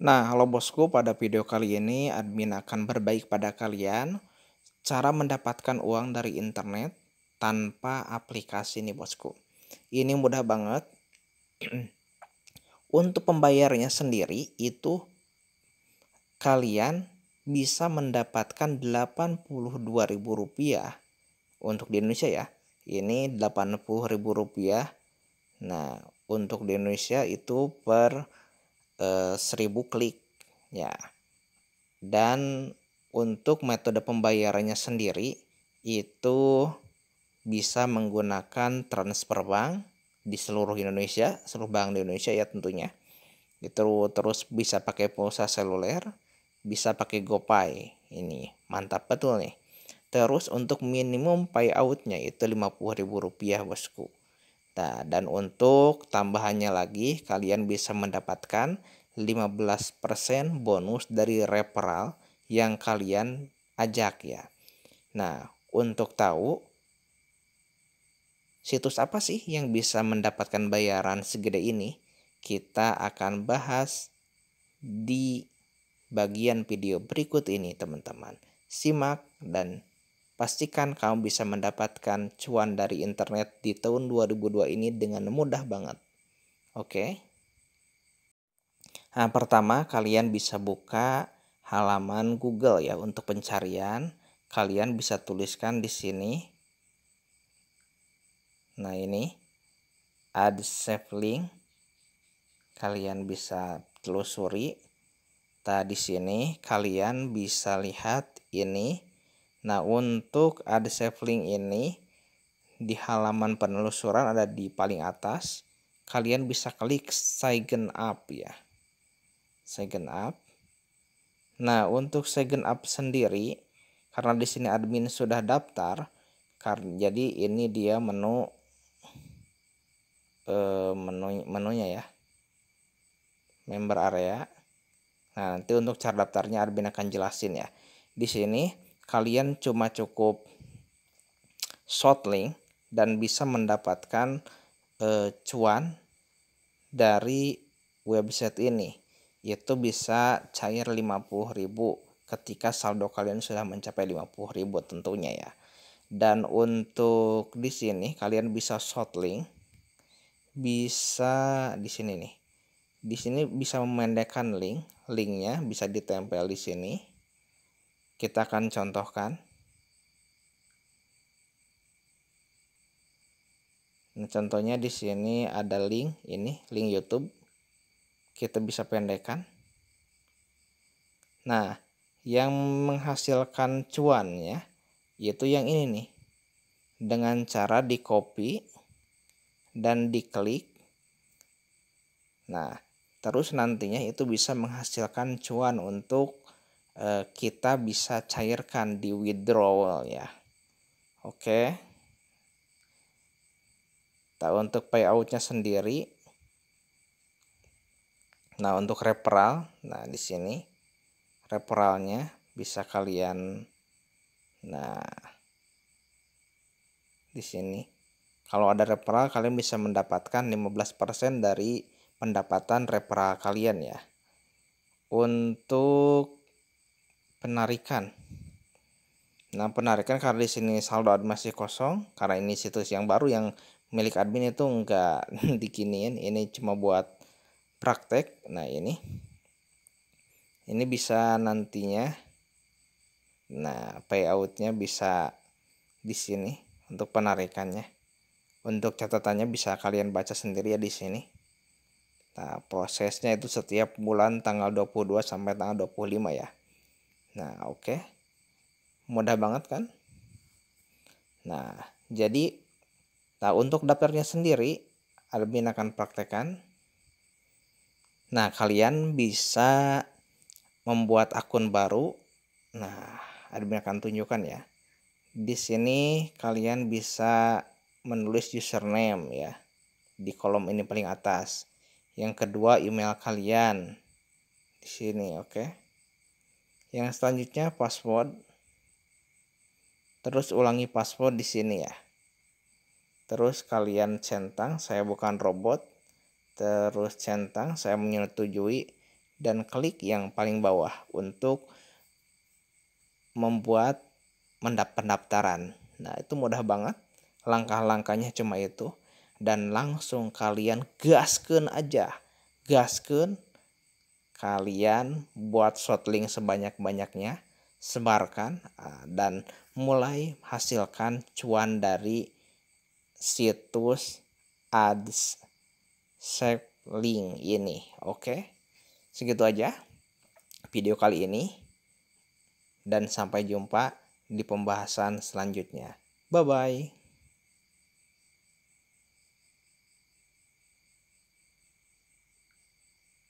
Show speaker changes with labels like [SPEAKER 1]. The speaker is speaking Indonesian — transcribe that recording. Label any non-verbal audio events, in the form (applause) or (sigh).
[SPEAKER 1] Nah, halo bosku, pada video kali ini admin akan berbaik pada kalian cara mendapatkan uang dari internet tanpa aplikasi nih bosku. Ini mudah banget. (clears throat) Untuk pembayarannya sendiri itu kalian bisa mendapatkan Rp82.000 untuk di Indonesia ya. Ini Rp80.000. Nah, untuk di Indonesia itu per Eh, seribu 1000 klik ya. Dan untuk metode pembayarannya sendiri itu bisa menggunakan transfer bank di seluruh Indonesia, seluruh bank di Indonesia ya tentunya. Itu terus bisa pakai pulsa seluler, bisa pakai GoPay. Ini mantap betul nih. Terus untuk minimum payoutnya itu Rp50.000 bosku. Nah, dan untuk tambahannya lagi, kalian bisa mendapatkan 15% bonus dari referral yang kalian ajak ya. Nah, untuk tahu situs apa sih yang bisa mendapatkan bayaran segede ini, kita akan bahas di bagian video berikut ini teman-teman. Simak dan Pastikan kamu bisa mendapatkan cuan dari internet di tahun 2002 ini dengan mudah banget. Oke. Nah, pertama kalian bisa buka halaman Google ya untuk pencarian. Kalian bisa tuliskan di sini. Nah, ini save link. Kalian bisa telusuri. Nah, sini kalian bisa lihat ini Nah, untuk save link ini di halaman penelusuran ada di paling atas. Kalian bisa klik sign up ya. Sign up. Nah, untuk sign up sendiri karena di sini admin sudah daftar, jadi ini dia menu eh, menu menunya ya. Member area. Nah, nanti untuk cara daftarnya admin akan jelasin ya. Di sini kalian cuma cukup short link dan bisa mendapatkan eh, cuan dari website ini yaitu bisa cair 50.000 ketika saldo kalian sudah mencapai 50.000 tentunya ya. Dan untuk di sini kalian bisa short link bisa di sini nih. Di sini bisa memendekkan link, linknya bisa ditempel di sini kita akan contohkan. Nah, contohnya di sini ada link ini, link YouTube. Kita bisa pendekkan. Nah, yang menghasilkan cuan ya, yaitu yang ini nih. Dengan cara di copy dan diklik. Nah, terus nantinya itu bisa menghasilkan cuan untuk Eh, kita bisa cairkan di withdrawal ya. Oke. Okay. Nah, untuk payoutnya sendiri. Nah, untuk referral, nah di sini referralnya bisa kalian nah di sini kalau ada referral kalian bisa mendapatkan 15% dari pendapatan referral kalian ya. Untuk penarikan. Nah, penarikan karena di sini saldo admin masih kosong karena ini situs yang baru yang milik admin itu enggak (laughs) dikinin, ini cuma buat praktek. Nah, ini ini bisa nantinya nah payoutnya bisa di sini untuk penarikannya untuk catatannya bisa kalian baca sendiri ya di sini nah prosesnya itu setiap bulan tanggal 22 sampai tanggal 25 ya Nah, oke. Okay. Mudah banget kan? Nah, jadi nah untuk daftarnya sendiri admin akan praktekan Nah, kalian bisa membuat akun baru. Nah, admin akan tunjukkan ya. Di sini kalian bisa menulis username ya di kolom ini paling atas. Yang kedua email kalian di sini, oke. Okay? Yang selanjutnya password. Terus ulangi password di sini ya. Terus kalian centang, saya bukan robot. Terus centang, saya menyetujui dan klik yang paling bawah untuk membuat pendaftaran. Nah, itu mudah banget. Langkah-langkahnya cuma itu dan langsung kalian gaskan aja. Gaskan kalian buat short link sebanyak-banyaknya, sebarkan ah, dan mulai hasilkan cuan dari situs ads link ini. Oke. Segitu aja video kali ini dan sampai jumpa di pembahasan selanjutnya. Bye bye.